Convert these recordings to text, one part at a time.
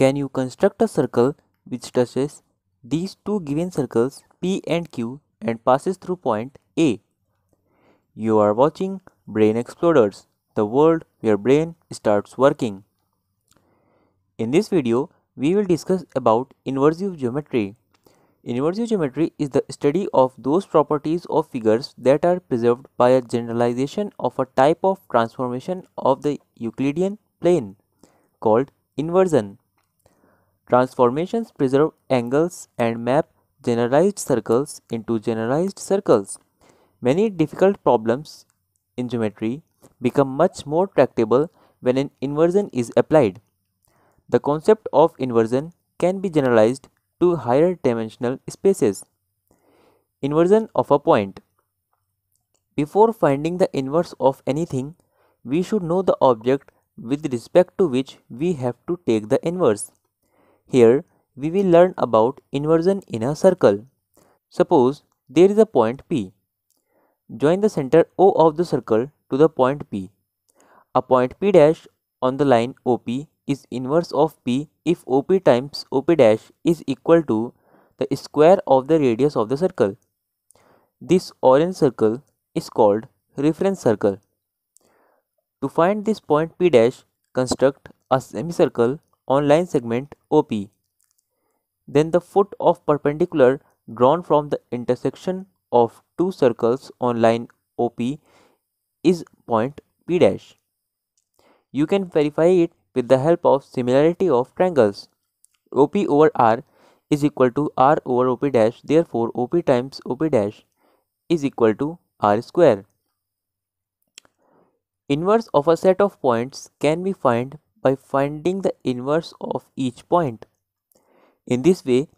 Can you construct a circle which touches these two given circles P and Q and passes through point A? You are watching Brain Explorers, the world where brain starts working. In this video, we will discuss about inversive geometry. Inversive geometry is the study of those properties of figures that are preserved by a generalization of a type of transformation of the Euclidean plane called inversion. Transformations preserve angles and map generalized circles into generalized circles. Many difficult problems in geometry become much more tractable when an inversion is applied. The concept of inversion can be generalized to higher dimensional spaces. Inversion of a point Before finding the inverse of anything, we should know the object with respect to which we have to take the inverse. Here, we will learn about inversion in a circle. Suppose there is a point P. Join the center O of the circle to the point P. A point P dash on the line OP is inverse of P if OP times OP dash is equal to the square of the radius of the circle. This orange circle is called reference circle. To find this point P dash, construct a semicircle on line segment OP. Then the foot of perpendicular drawn from the intersection of two circles on line OP is point P dash. You can verify it with the help of similarity of triangles. OP over R is equal to R over OP dash therefore OP times OP dash is equal to R square. Inverse of a set of points can be found by finding the inverse of each point. In this way,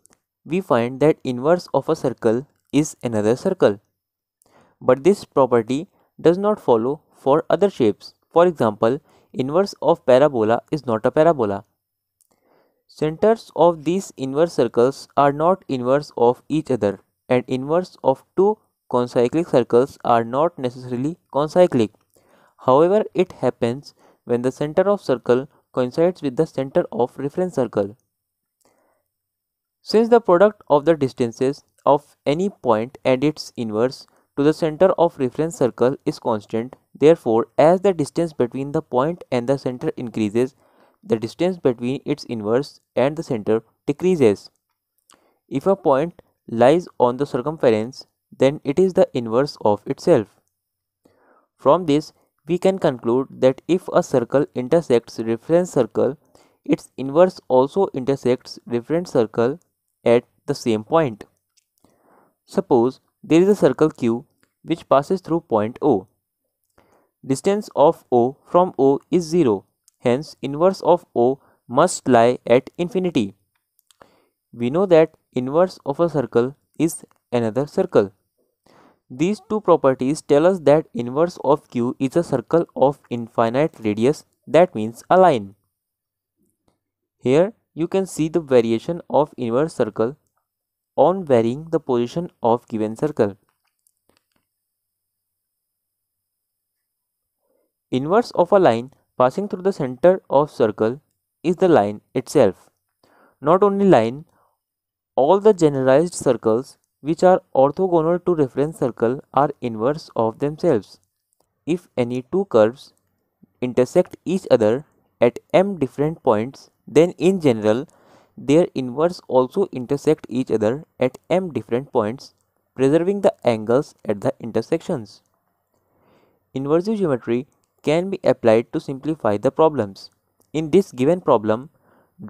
we find that inverse of a circle is another circle. But this property does not follow for other shapes. For example, inverse of parabola is not a parabola. Centers of these inverse circles are not inverse of each other and inverse of two concyclic circles are not necessarily concyclic. However, it happens when the center of circle coincides with the center of reference circle. Since the product of the distances of any point and its inverse to the center of reference circle is constant, therefore as the distance between the point and the center increases, the distance between its inverse and the center decreases. If a point lies on the circumference, then it is the inverse of itself. From this, we can conclude that if a circle intersects reference circle, its inverse also intersects reference circle at the same point. Suppose there is a circle Q which passes through point O. Distance of O from O is 0, hence inverse of O must lie at infinity. We know that inverse of a circle is another circle. These two properties tell us that inverse of Q is a circle of infinite radius that means a line. Here you can see the variation of inverse circle on varying the position of given circle. Inverse of a line passing through the center of circle is the line itself. Not only line, all the generalized circles which are orthogonal to reference circle are inverse of themselves. If any two curves intersect each other at m different points, then in general their inverse also intersect each other at m different points, preserving the angles at the intersections. Inversive geometry can be applied to simplify the problems. In this given problem,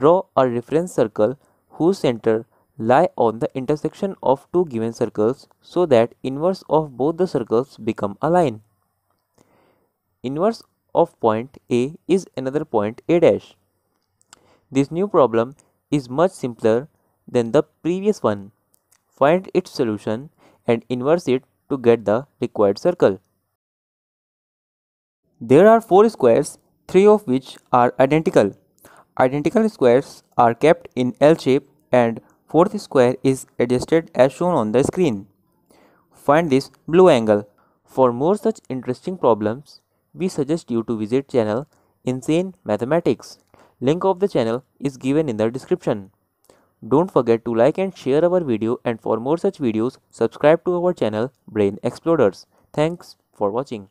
draw a reference circle whose center lie on the intersection of two given circles so that inverse of both the circles become a line. Inverse of point A is another point A dash. This new problem is much simpler than the previous one. Find its solution and inverse it to get the required circle. There are four squares, three of which are identical. Identical squares are kept in L shape and fourth square is adjusted as shown on the screen. Find this blue angle. For more such interesting problems, we suggest you to visit channel Insane Mathematics. Link of the channel is given in the description. Don't forget to like and share our video and for more such videos, subscribe to our channel Brain Explorers. Thanks for watching.